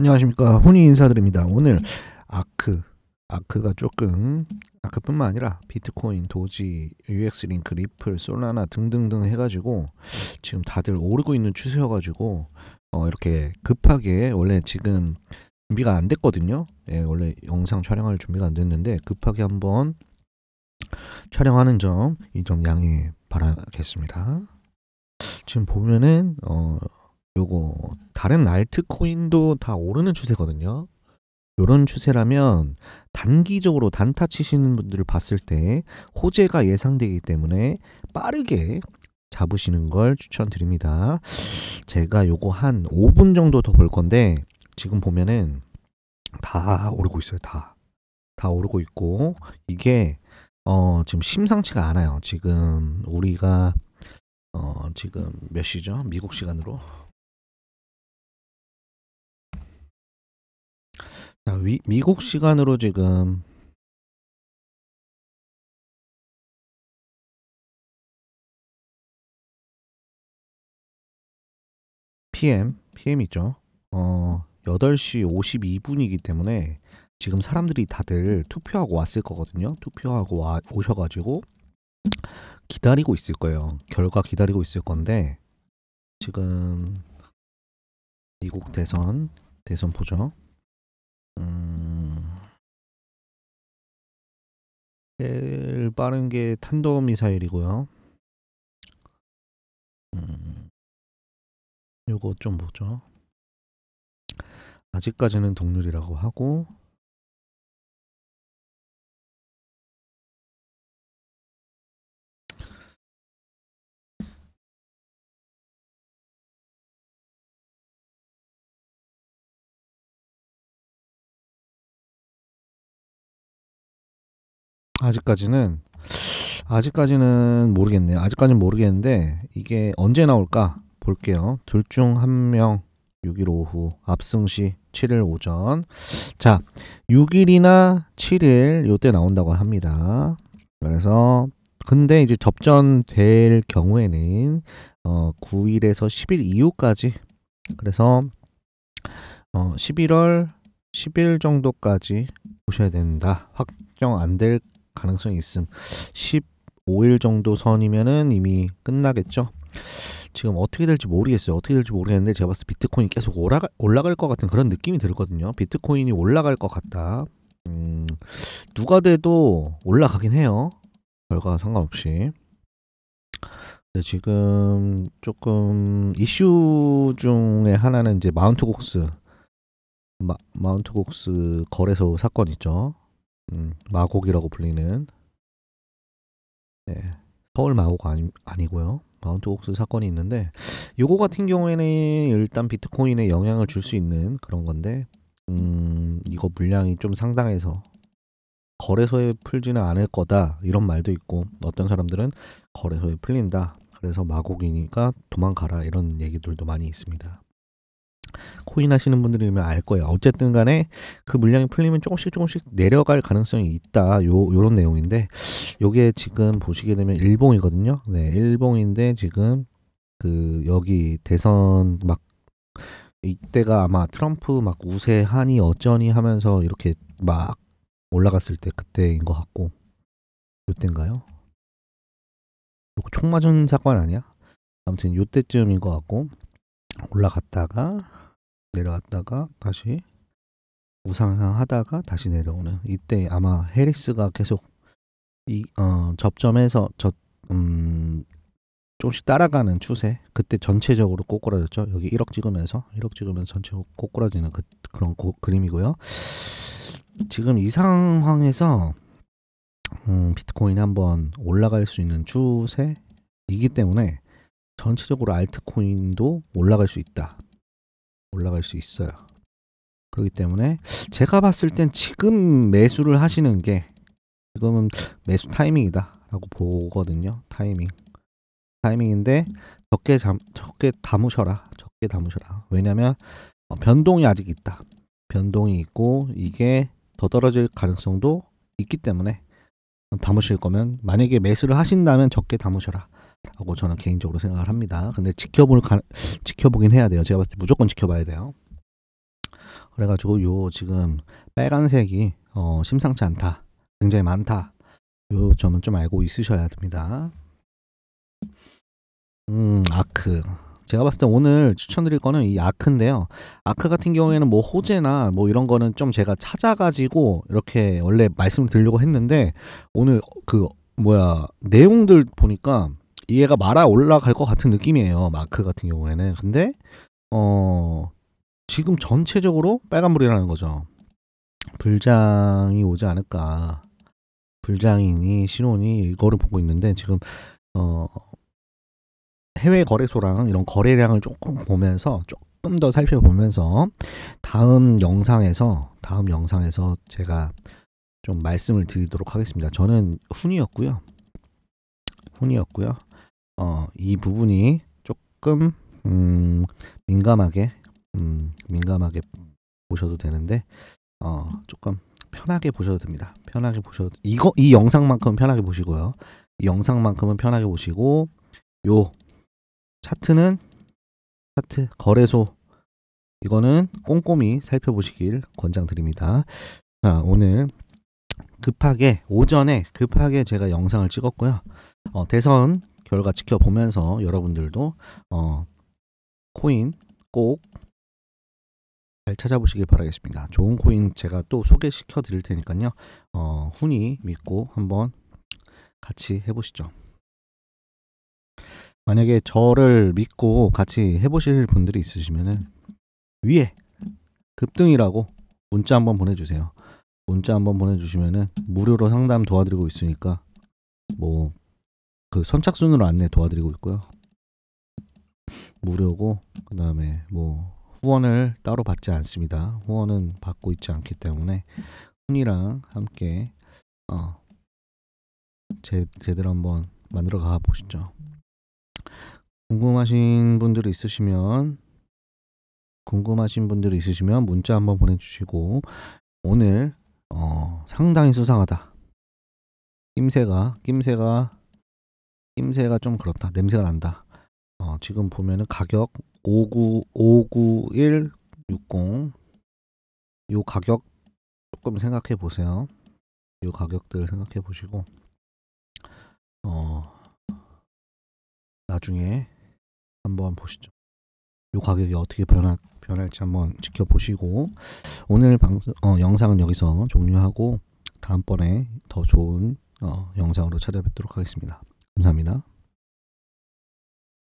안녕하십니까 훈이 인사드립니다. 오늘 아크 아크가 조금 아크뿐만 아니라 비트코인, 도지, UX링크, 리플, 솔라나 등등등 해가지고 지금 다들 오르고 있는 추세여가지고 어, 이렇게 급하게 원래 지금 준비가 안 됐거든요. 예, 원래 영상 촬영할 준비가 안 됐는데 급하게 한번 촬영하는 점 이 점 양해 바라겠습니다. 지금 보면은 어 요거 다른 알트코인도 다 오르는 추세거든요. 요런 추세라면 단기적으로 단타 치시는 분들을 봤을 때 호재가 예상되기 때문에 빠르게 잡으시는 걸 추천드립니다. 제가 요거 한 5분 정도 더 볼 건데 지금 보면은 다 오르고 있어요. 다. 다 오르고 있고 이게 어 지금 심상치가 않아요. 지금 우리가 어 지금 몇 시죠? 미국 시간으로 자, 위, 미국 시간으로 지금 PM, PM이죠. 어, 8시 52분이기 때문에 지금 사람들이 다들 투표하고 왔을 거거든요. 투표하고 와, 오셔가지고 기다리고 있을 거예요. 결과 기다리고 있을 건데 지금 미국 대선 대선 보죠. 제일 빠른 게 탄도 미사일이고요. 음, 요거 좀 보죠. 아직까지는 동률이라고 하고 아직까지는 아직까지는 모르겠네요. 아직까지는 모르겠는데 이게 언제 나올까 볼게요. 둘 중 한 명 6일 오후, 압승시 7일 오전. 자, 6일이나 7일 요때 나온다고 합니다. 그래서 근데 이제 접전될 경우에는 어 9일에서 10일 이후까지 그래서 어 11월 10일 정도까지 보셔야 된다. 확정 안될 가능성이 있음. 15일 정도 선이면은 이미 끝나겠죠. 지금 어떻게 될지 모르겠어요. 어떻게 될지 모르겠는데 제가 봤을 때 비트코인이 계속 올라가, 올라갈 것 같은 그런 느낌이 들거든요. 비트코인이 올라갈 것 같다. 음, 누가 돼도 올라가긴 해요. 결과 상관없이. 근데 지금 조금 이슈 중에 하나는 이제 마운트곡스 마, 마운트곡스 거래소 사건 있죠. 음, 마곡이라고 불리는 네, 서울 마곡 아니, 아니고요. 마운트옥스 사건이 있는데 요거 같은 경우에는 일단 비트코인에 영향을 줄 수 있는 그런 건데 음, 이거 물량이 좀 상당해서 거래소에 풀지는 않을 거다 이런 말도 있고 어떤 사람들은 거래소에 풀린다 그래서 마곡이니까 도망가라 이런 얘기들도 많이 있습니다. 코인 하시는 분들이면 알 거예요. 어쨌든 간에 그 물량이 풀리면 조금씩 조금씩 내려갈 가능성이 있다. 요, 요런 내용인데, 요게 지금 보시게 되면 일봉이거든요. 네, 일봉인데 지금 그 여기 대선 막 이때가 아마 트럼프 막 우세하니 어쩌니 하면서 이렇게 막 올라갔을 때 그때인 것 같고 요때인가요? 요거 총 맞은 사건 아니야? 아무튼 요때쯤인 것 같고 올라갔다가 내려갔다가 다시 우상하다가 다시 내려오는 이때 아마 해리스가 계속 이 어, 접점에서 저 음, 조금씩 따라가는 추세 그때 전체적으로 꼬꾸라졌죠 여기 1억 찍으면서 1억 찍으면서 전체적으로 꼬꾸라지는 그, 런 그림이고요 지금 이 상황에서 음, 비트코인 한번 올라갈 수 있는 추세이기 때문에 전체적으로 알트코인도 올라갈 수 있다 올라갈 수 있어요. 그렇기 때문에 제가 봤을 땐 지금 매수를 하시는 게 지금은 매수 타이밍이다 라고 보거든요. 타이밍. 타이밍인데 적게, 잠, 적게 담으셔라. 적게 담으셔라. 왜냐면 어, 변동이 아직 있다. 변동이 있고 이게 더 떨어질 가능성도 있기 때문에 담으실 거면 만약에 매수를 하신다면 적게 담으셔라. 라고 저는 개인적으로 생각을 합니다. 근데 지켜볼 가, 지켜보긴 해야 돼요. 제가 봤을 때 무조건 지켜봐야 돼요. 그래가지고 요 지금 빨간색이 어, 심상치 않다. 굉장히 많다. 요 점은 좀 알고 있으셔야 됩니다. 음, 아크. 제가 봤을 때 오늘 추천드릴 거는 이 아크인데요. 아크 같은 경우에는 뭐 호재나 뭐 이런 거는 좀 제가 찾아가지고 이렇게 원래 말씀을 드리려고 했는데 오늘 그 뭐야 내용들 보니까 얘가 말아 올라갈 것 같은 느낌이에요. 마크 같은 경우에는. 근데 어 지금 전체적으로 빨간불이라는 거죠. 불장이 오지 않을까. 불장이니 신혼이 이거를 보고 있는데 지금 어 해외 거래소랑 이런 거래량을 조금 보면서 조금 더 살펴보면서 다음 영상에서 다음 영상에서 제가 좀 말씀을 드리도록 하겠습니다. 저는 훈이었고요. 훈이었고요. 어, 이 부분이 조금 음, 민감하게 음, 민감하게 보셔도 되는데 어, 조금 편하게 보셔도 됩니다. 편하게 보셔도 이거 이 영상만큼 편하게 보시고요. 이 영상만큼은 편하게 보시고 요 차트는 차트 거래소 이거는 꼼꼼히 살펴보시길 권장드립니다. 자, 오늘 급하게 오전에 급하게 제가 영상을 찍었고요. 어, 대선 결과 지켜보면서 여러분들도 어, 코인 꼭 잘 찾아보시길 바라겠습니다. 좋은 코인 제가 또 소개시켜 드릴 테니까요. 어, 훈이 믿고 한번 같이 해보시죠. 만약에 저를 믿고 같이 해보실 분들이 있으시면 위에 급등이라고 문자 한번 보내주세요. 문자 한번 보내주시면 무료로 상담 도와드리고 있으니까 뭐그 선착순으로 안내 도와드리고 있고요. 무료고 그 다음에 뭐 후원을 따로 받지 않습니다. 후원은 받고 있지 않기 때문에 훈이랑 함께 어, 제, 제대로 한번 만들어 가 보시죠. 궁금하신 분들이 있으시면 궁금하신 분들이 있으시면 문자 한번 보내주시고 오늘 어, 상당히 수상하다. 낌새가 낌새가 냄새가좀 그렇다. 냄새가 난다. 어, 지금 보면은 가격 595160이 가격 조금 생각해 보세요. 이 가격들 생각해 보시고 어 나중에 한번 보시죠. 이 가격이 어떻게 변할 변할지 한번 지켜보시고 오늘 방송 어, 영상은 여기서 종료하고 다음번에 더 좋은 어, 영상으로 찾아뵙도록 하겠습니다. 감사합니다.